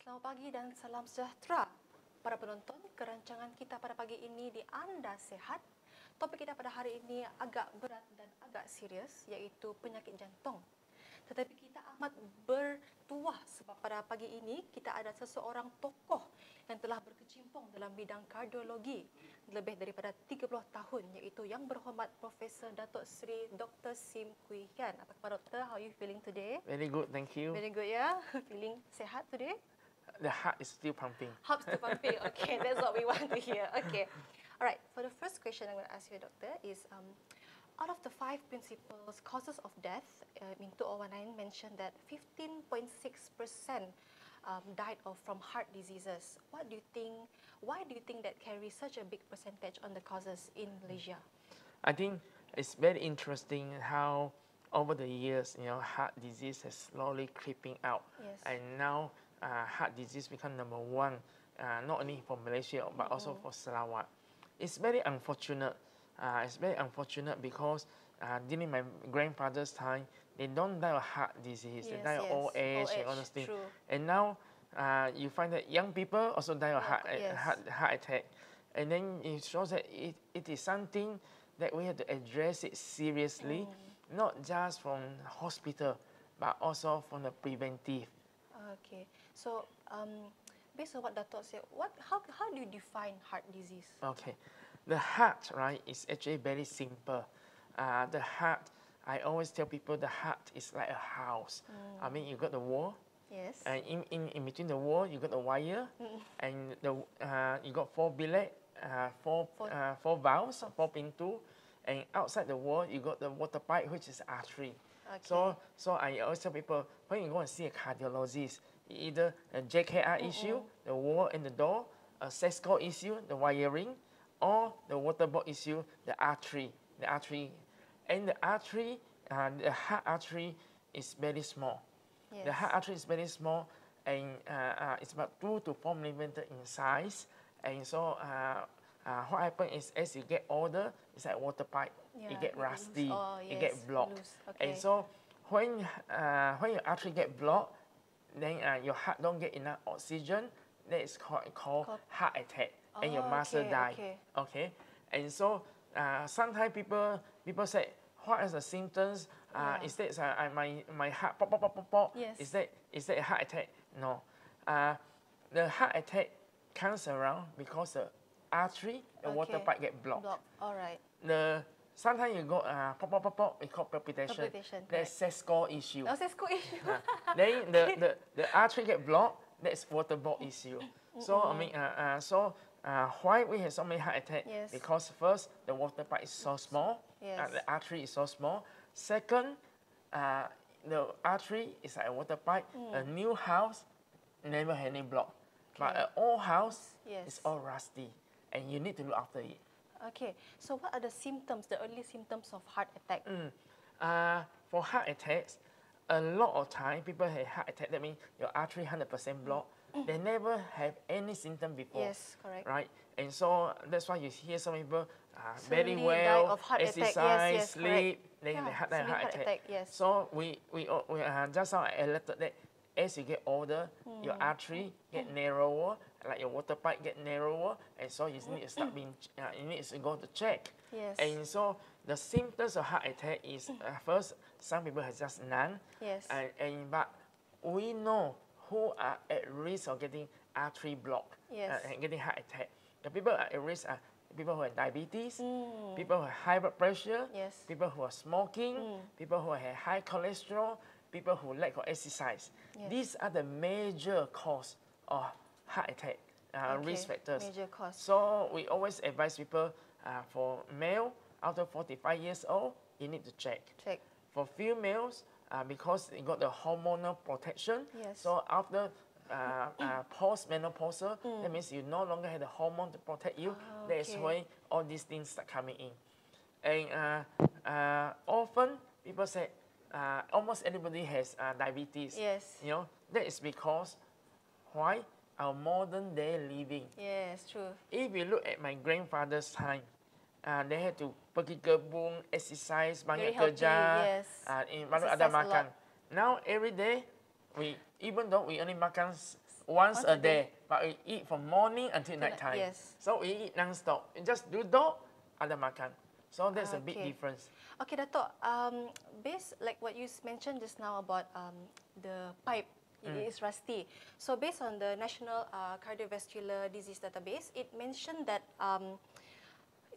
Selamat pagi dan salam sejahtera para penonton kerancangan kita pada pagi ini di Anda Sehat. Topik kita pada hari ini agak berat dan agak serius iaitu penyakit jantung. Tetapi kita amat bertuah sebab pada pagi ini kita ada seseorang tokoh yang telah berkecimpung dalam bidang kardiologi lebih daripada 30 tahun iaitu yang berhormat Profesor Datuk Seri Dr. Sim Kui Hian. Apa khabar Doktor? How you feeling today? Very good, thank you. Very good ya. Yeah? Feeling sehat today? The heart is still pumping. Heart's still pumping. Okay, that's what we want to hear. Okay. All right, for the first question I'm going to ask you, Doctor, is um, out of the five principles causes of death, uh, in 2019 mentioned that 15.6% um, died of from heart diseases. What do you think, why do you think that carries such a big percentage on the causes in Malaysia? I think it's very interesting how over the years, you know, heart disease is slowly creeping out. Yes. And now uh, heart disease become number one, uh, not only for Malaysia but mm. also mm-hmm. for Sarawak. It's very unfortunate. Uh, it's very unfortunate because uh, during my grandfather's time, they don't die of heart disease. Yes, they die yes. of old age, old age and all those things. And now uh, you find that young people also die of heart, eh, yes. heart, heart attack. And then it shows that it, it is something that we have to address it seriously, mm. not just from hospital, but also from the preventive. Okay. So um, based on what Dato said, what how how do you define heart disease? Okay, the heart right is actually very simple. Uh, the heart, I always tell people the heart is like a house. Mm. I mean, you got the wall. Yes. And in, in, in between the wall, you got the wire, mm. and the uh, you got four billet, uh, four four, uh, four valves, four pin and outside the wall, you got the water pipe, which is artery. Okay. So, so I always tell people when you go and see a cardiologist, either a JKR issue, the wall and the door, a Sesco issue, the wiring, or the water board issue, the artery, the artery. And the artery, uh, the heart artery is very small. Yes. The heart artery is very small and uh, uh, it's about 2 to 4 millimeter in size. And so uh, uh, what happens is as you get older, it's like water pipe. Yeah, oh, it get rusty, oh, yes, it uh, get blocked. Okay. And so when, when your artery get blocked, then uh, your heart don't get enough oxygen, that is called, called heart attack, oh, and your oh, muscle okay, die. Okay. okay. and so uh, sometimes people people say, what is the symptoms? Uh, yeah. Is that uh, my my heart pop pop pop pop pop? Yes. Is that is that a heart attack? No. Uh, the heart attack comes around because the artery, the okay. water pipe get blocked. blocked. All right. The Sometimes you go, uh, pop, pop, pop, pop, it's called palpitation. palpitation That's SESCO issue. Oh, SESCO issue. uh, then the, the, the artery get blocked, that's water block issue. so, mm -hmm. I mean, uh, uh, so uh, why we have so many heart attacks? Yes. Because first, the water pipe is so small, yes. Uh, the artery is so small. Second, uh, the artery is like a water pipe. Mm. A new house never had any block, okay. but an old house yes. is all rusty, and you need to look after it. Okay, so what are the symptoms, the early symptoms of heart attack? Mm. Uh, for heart attacks, a lot of time people have heart attack, that means your artery 100% blocked. Mm. They never have any symptom before. Yes, correct. Right? And so that's why you hear some people uh, very well, exercise, yes, yes, sleep, correct. then yeah, they have heart, heart attack. attack. Yes. So we, we, uh, we uh, just now alerted that as you get older, mm. your artery get hmm. narrower, like your water pipe get narrower, and so you need to start mm-hmm. being, uh, you need to go to check. Yes. And so the symptoms of heart attack is mm-hmm. uh, first some people have just none. Yes. And, and but we know who are at risk of getting artery block yes. uh, and getting heart attack. The people at risk are people who have diabetes, mm. people who have high blood pressure, yes. people who are smoking, mm. people who have high cholesterol, people who lack of exercise. Yes. These are the major cause of heart attack uh, okay. risk factors. Major cause. So we always advise people uh, for male after 45 years old, you need to check. Check. For females, uh, because you got the hormonal protection. Yes. So after uh, uh, postmenopausal, mm. that means you no longer have the hormone to protect you. Oh, okay. That's why all these things start coming in. And uh, uh often people say uh, almost anybody has uh, diabetes. Yes. You know, that is because why? our modern day living. Yes, true. If you look at my grandfather's time, uh, they had to pergi kebun, exercise, banyak kerja, yes. Uh, baru ada makan. Now every day, we even though we only makan once, once a, day, day, but we eat from morning until night time. Yes. So we eat non-stop. Just do, ada makan. So that's okay. a big difference. Okay, Dato, um, based like what you mentioned just now about um, the pipe mm. is rusty. So based on the National uh, Cardiovascular Disease Database, it mentioned that um,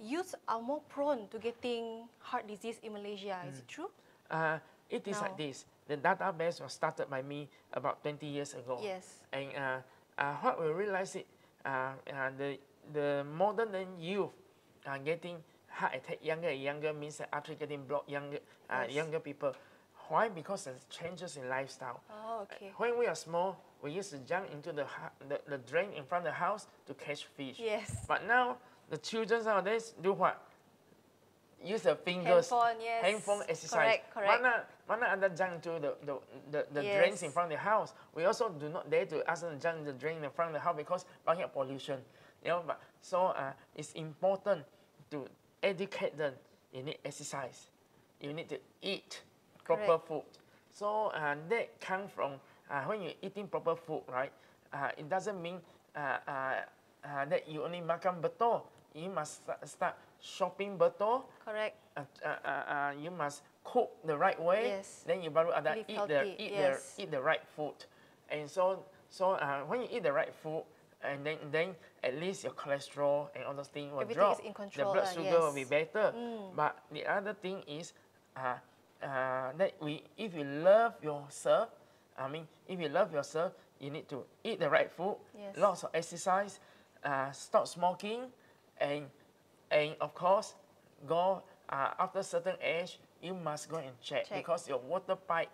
youths are more prone to getting heart disease in Malaysia. Mm. Is it mm. true? Uh, it is no. like this. The database was started by me about 20 years ago. Yes. And uh, uh, what we realized is uh, uh, the, the modern youth are getting heart attack younger and younger means the artery getting blocked younger, uh, yes. younger people. Why? Because of changes in lifestyle. Oh, okay. Uh, when we are small, we used to jump into the, the, the drain in front of the house to catch fish. Yes. But now, the children nowadays do what? Use the fingers. Handphone, yes. Handphone exercise. Correct, correct. Mana, mana ada jump to the, the, the, the yes. drains in front of the house. We also do not dare to ask them to jump the drain in front of the house because banyak pollution. You know, but, so uh, it's important to educate them. You need exercise. You need to eat proper Correct. food. So uh, that come from uh, when you're eating proper food, right? Uh, it doesn't mean uh, uh, uh, that you only makan betul. You must start shopping betul. Correct. you must cook the right way. Yes. Then you baru ada Live eat the eat yes. the eat the right food. And so so when you eat the right food, and then then at least your cholesterol and all those things will Everything drop. Is in control, the blood sugar yes. will be better. Mm. But the other thing is uh, uh, that we, if you love yourself, I mean, if you love yourself, you need to eat the right food, yes. lots of exercise, uh, stop smoking, and and of course, go uh, after certain age, you must go and check, check. because your water pipe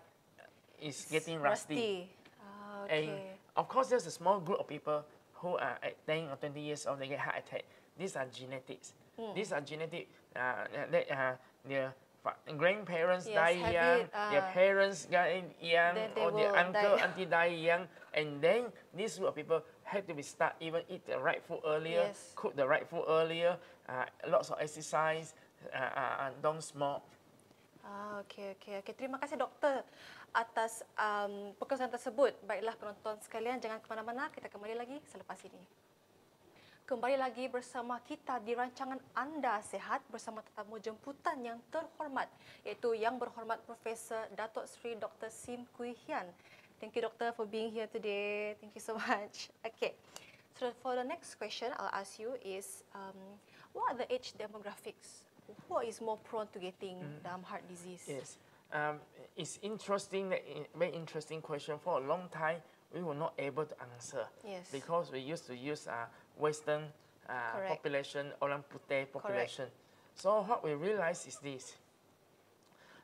is getting rusty. rusty. Oh, okay. And of course, there's a small group of people who are at 10 or 20 years old, they get heart attack. These are genetics. Mm. These are genetic, uh, that, uh, grandparents yes, die young, it, uh, their parents die young, or their uncle, die. auntie die young, and then this group of people had to be start even eat the right food earlier, yes. cook the right food earlier, uh, lots of exercise, uh, uh, uh don't smoke. Ah, okay, okay, okay. Terima kasih doktor atas um, perkongsian tersebut. Baiklah penonton sekalian, jangan ke mana-mana. Kita kembali lagi selepas ini. Kembali lagi bersama kita di rancangan Anda Sehat bersama tetamu jemputan yang terhormat iaitu yang berhormat Profesor Datuk Sri Dr. Sim Kui Hian. Thank you Doctor, for being here today. Thank you so much. Okay. So for the next question I'll ask you is um, what are the age demographics? Who is more prone to getting mm. heart disease? Yes. Um, it's interesting, very interesting question. For a long time, we were not able to answer. Yes. Because we used to use uh, Western uh, population, Orang Putih population. Correct. So what we realize is this.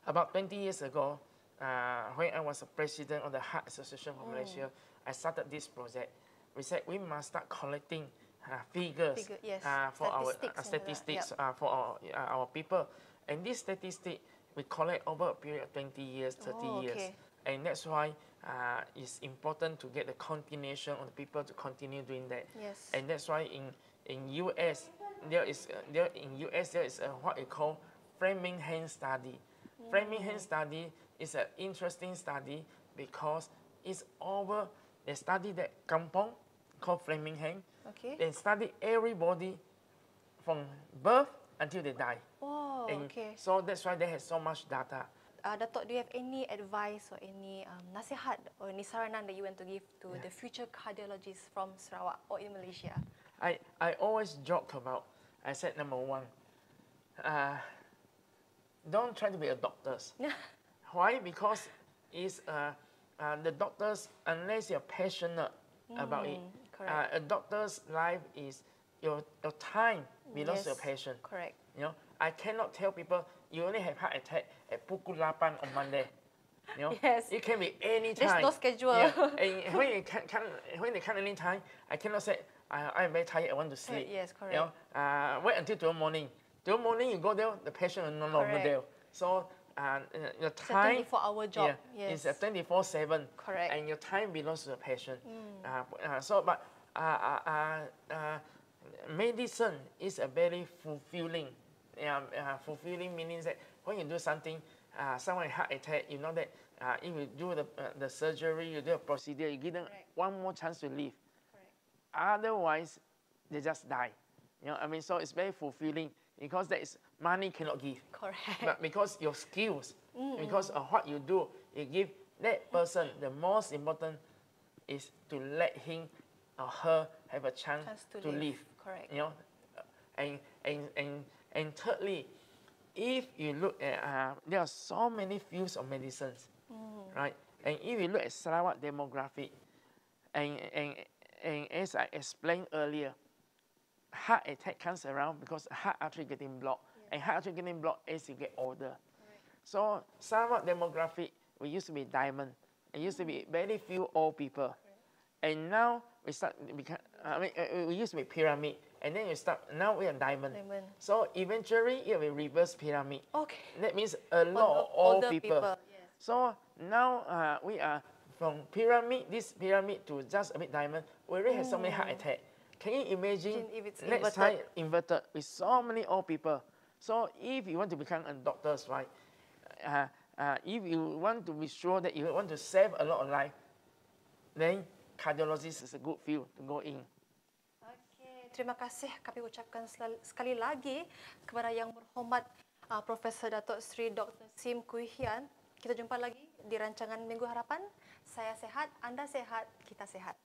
About 20 years ago, uh, when I was a president of the Heart Association of mm. Malaysia, I started this project. We said we must start collecting uh, figures Figure, yes. Uh, for uh, statistics our statistics yep. Uh, for our, our people. And this statistic we collect over a period of 20 years, 30 oh, okay. years. And that's why uh, it's important to get the continuation of the people to continue doing that. Yes. And that's why in in US there is uh, there in US there is uh, what we call framing hand study. Mm. Framing hand study is an interesting study because it's over they study that kampong called Framingham. Okay. They study everybody from birth until they die. Oh, and okay. So that's why they have so much data uh, Datuk, do you have any advice or any um, nasihat or any saranan that you want to give to yeah. the future cardiologists from Sarawak or in Malaysia? I, I always joke about, I said number one, uh, don't try to be a doctor. Why? Because it's, uh, uh, the doctors, unless you're passionate mm, about it, correct. Uh, a doctor's life is your, your time mm, belongs yes, to your patient. Correct. You know, I cannot tell people you only have heart attack at Pukul Lapan on Monday. You know, yes. It can be any time. There's no schedule. Yeah. and when it can, can when it can any time, I cannot say I, I'm very tired. I want to sleep. Yes, correct. You know, uh, wait until tomorrow morning. Tomorrow morning you go there, the patient is no longer there. So uh, your time. It's a 24-hour job. Yeah, yes. It's a 24/7. Correct. And your time belongs to the patient. Mm. Uh, uh, so, but uh, uh, uh, uh medicine is a very fulfilling. Yeah, uh, fulfilling meaning that when you do something, uh, someone heart attack, you know that uh, if you do the, uh, the surgery, you do a procedure, you give them Correct. one more chance to live. Correct. Otherwise, they just die. You know, I mean, so it's very fulfilling because that is money cannot give. Correct. But because your skills, mm -hmm. because of what you do, you give that person, the most important is to let him or her have a chance, chance to, to live. live. Correct. You know, and, and, and, and thirdly, if you look at, uh, there are so many fields of medicines, mm. right? And if you look at Sarawak demographic, and, and, and as I explained earlier, heart attack comes around because heart artery getting blocked, yeah. and heart artery getting blocked as you get older. Right. So Sarawak demographic, we used to be diamond. It used to be mm. very few old people. Right. And now we start, can I mean, uh, we used to be pyramid and then you start. Now we have diamond. diamond. So eventually it will reverse pyramid. Okay. That means a lot of old people. people. Yes. So now uh, we are from pyramid, this pyramid to just a bit diamond. We already mm. have so many mm. heart attack. Can you imagine if it's next inverted. time inverted with so many old people? So if you want to become a doctor, right? Uh, uh, if you want to be sure that you want to save a lot of life, then cardiologist is a good field to go in. terima kasih kami ucapkan sekali lagi kepada yang berhormat uh, Profesor Datuk Sri Dr. Sim Kui Hian. Kita jumpa lagi di rancangan Minggu Harapan. Saya sehat, anda sehat, kita sehat.